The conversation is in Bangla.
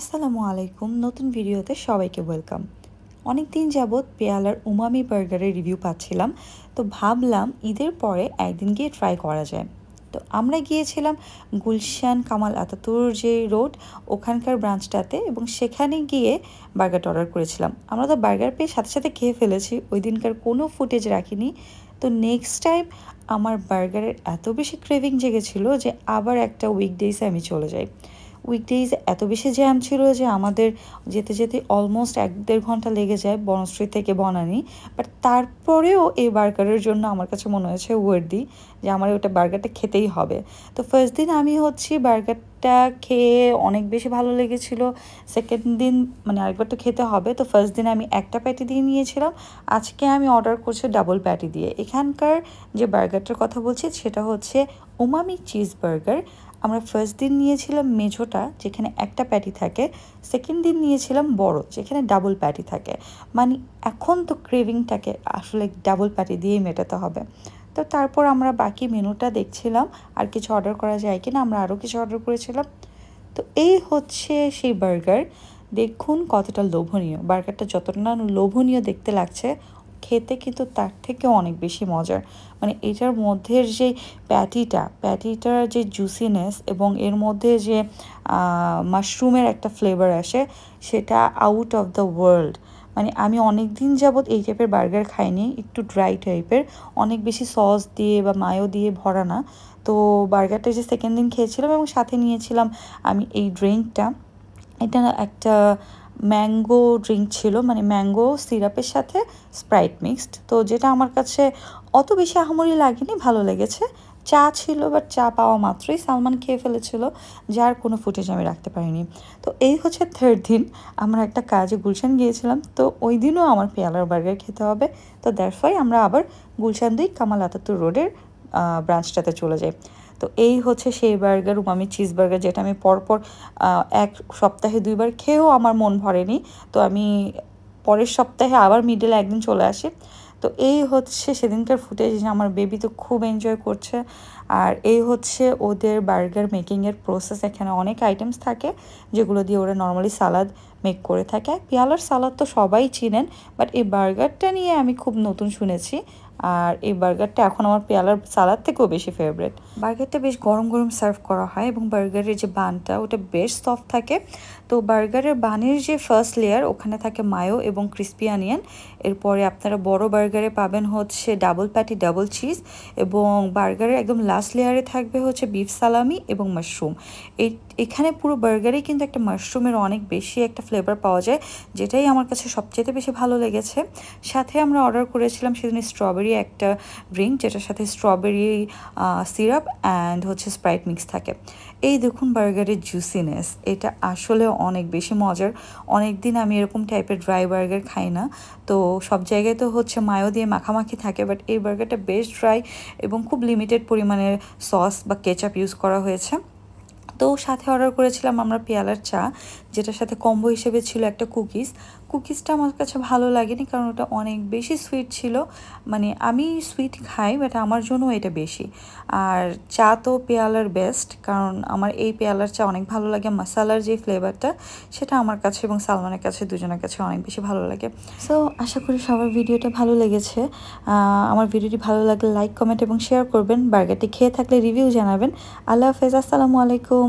আসসালামু আলাইকুম নতুন ভিডিওতে সবাইকে ওয়েলকাম অনেক দিন যাবৎ পেয়ালার উমামি বার্গারের রিভিউ পাচ্ছিলাম তো ভাবলাম ঈদের পরে একদিন গিয়ে ট্রাই করা যায় তো আমরা গিয়েছিলাম গুলশান কামাল আতাতুর যে রোড ওখানকার ব্রাঞ্চটাতে এবং সেখানে গিয়ে বার্গারটা অর্ডার করেছিলাম আমরা তো বার্গার পেয়ে সাথে সাথে খেয়ে ফেলেছি ওই দিনকার কোনো ফুটেজ রাখিনি তো নেক্সট টাইম আমার বার্গারের এত বেশি ক্রেভিং জেগেছিল যে আবার একটা উইকডেইসে আমি চলে যাই ডেইজ এত বেশি জ্যাম ছিল যে আমাদের যেতে যেতে অলমোস্ট এক দেড় ঘন্টা লেগে যায় বনশ্রী থেকে বনানি বাট তারপরেও এই বার্গারের জন্য আমার কাছে মনে হয়েছে ওয়ার্দি যে আমার ওটা বার্গারটা খেতেই হবে তো ফার্স্ট দিন আমি হচ্ছি বার্গার টা খেয়ে অনেক বেশি ভালো লেগেছিল সেকেন্ড দিন মানে আরেকবার তো খেতে হবে তো ফার্স্ট দিন আমি একটা প্যাটি দিয়ে নিয়েছিলাম আজকে আমি অর্ডার করছি ডাবল প্যাটি দিয়ে এখানকার যে বার্গারটার কথা বলছি সেটা হচ্ছে উমামি চিজ বার্গার আমরা ফার্স্ট দিন নিয়েছিলাম মেঝোটা যেখানে একটা প্যাটি থাকে সেকেন্ড দিন নিয়েছিলাম বড় যেখানে ডাবল প্যাটি থাকে মানে এখন তো ক্রেভিংটাকে আসলে ডাবল প্যাটি দিয়েই মেটাতে হবে তো তারপর আমরা বাকি মেনুটা দেখছিলাম আর কিছু অর্ডার করা যায় কি না আমরা আরও কিছু অর্ডার করেছিলাম তো এই হচ্ছে সেই বার্গার দেখুন কতটা লোভনীয় বার্গারটা যতটা না লোভনীয় দেখতে লাগছে খেতে কিন্তু তার থেকে অনেক বেশি মজার মানে এটার মধ্যে যে প্যাটিটা প্যাটিটার যে জুসিনেস এবং এর মধ্যে যে মাশরুমের একটা ফ্লেভার আসে সেটা আউট অফ দ্য ওয়ার্ল্ড মানে আমি অনেক দিন যাবৎ এই টাইপের বার্গার খাইনি একটু ড্রাই টাইপের অনেক বেশি সস দিয়ে বা মায়ো দিয়ে ভরা না তো বার্গারটা যে সেকেন্ড দিন খেয়েছিলাম এবং সাথে নিয়েছিলাম আমি এই ড্রিঙ্কটা এটা একটা ম্যাঙ্গো ড্রিঙ্ক ছিল মানে ম্যাঙ্গো সিরাপের সাথে স্প্রাইট মিক্সড তো যেটা আমার কাছে অত বেশি আহামরি লাগেনি ভালো লেগেছে চা ছিল বাট চা পাওয়া মাত্রই সালমান খেয়ে ফেলেছিল যার কোনো ফুটেজ আমি রাখতে পারিনি তো এই হচ্ছে থার্ড দিন আমরা একটা কাজে গুলশান গিয়েছিলাম তো ওই দিনও আমার পেয়ালার বার্গার খেতে হবে তো ফাই আমরা আবার গুলশান দুই কামাল আতাতুর রোডের ব্রাঞ্চটাতে চলে যাই তো এই হচ্ছে সেই বার্গার উমামি চিজ বার্গার যেটা আমি পরপর এক সপ্তাহে দুইবার খেয়েও আমার মন ভরেনি তো আমি পরের সপ্তাহে আবার মিডলে একদিন চলে আসি তো এই হচ্ছে সেদিনকার ফুটেজ আমার বেবি তো খুব এনজয় করছে আর এই হচ্ছে ওদের বার্গার মেকিংয়ের প্রসেস এখানে অনেক আইটেমস থাকে যেগুলো দিয়ে ওরা নর্মালি সালাদ মেক করে থাকে পিয়ালার সালাদ তো সবাই চিনেন বাট এই বার্গারটা নিয়ে আমি খুব নতুন শুনেছি আর এই বার্গারটা এখন আমার পেয়ালার সালাদ থেকেও বেশি ফেভারেট বার্গারটা বেশ গরম গরম সার্ভ করা হয় এবং বার্গারের যে বানটা ওটা বেশ সফট থাকে তো বার্গারের বানের যে ফার্স্ট লেয়ার ওখানে থাকে মায়ো এবং ক্রিসপি আনিয়ন এরপরে আপনারা বড় বার্গারে পাবেন হচ্ছে ডাবল প্যাটি ডাবল চিজ এবং বার্গারের একদম লাস্ট লেয়ারে থাকবে হচ্ছে বিফ সালামি এবং মাশরুম এই এখানে পুরো বার্গারে কিন্তু একটা মাশরুমের অনেক বেশি একটা ফ্লেভার পাওয়া যায় যেটাই আমার কাছে সবচেয়ে বেশি ভালো লেগেছে সাথে আমরা অর্ডার করেছিলাম সেদিন স্ট্রবেরি একটা ড্রিঙ্ক যেটার সাথে স্ট্রবেরি সিরাপ অ্যান্ড হচ্ছে স্প্রাইট মিক্স থাকে এই দেখুন বার্গারের জুসিনেস এটা আসলে অনেক বেশি মজার অনেক দিন আমি এরকম টাইপের ড্রাই বার্গার খাই না তো সব জায়গায় তো হচ্ছে মায়ো দিয়ে মাখামাখি থাকে বাট এই বার্গারটা বেশ ড্রাই এবং খুব লিমিটেড পরিমাণে মানে সস বা কেচাপ ইউজ করা হয়েছে তো সাথে অর্ডার করেছিলাম আমরা পেয়ালার চা যেটার সাথে কম্বো হিসেবে ছিল একটা কুকিজ কুকিজটা আমার কাছে ভালো লাগেনি কারণ ওটা অনেক বেশি সুইট ছিল মানে আমি সুইট খাই বাট আমার জন্য এটা বেশি আর চা তো পেয়ালার বেস্ট কারণ আমার এই পেয়ালার চা অনেক ভালো লাগে মশালার যে ফ্লেভারটা সেটা আমার কাছে এবং সালমানের কাছে দুজনের কাছে অনেক বেশি ভালো লাগে সো আশা করি সবার ভিডিওটা ভালো লেগেছে আমার ভিডিওটি ভালো লাগলে লাইক কমেন্ট এবং শেয়ার করবেন বার্গারটি খেয়ে থাকলে রিভিউ জানাবেন আল্লাহ হাফেজ আসসালামু আলাইকুম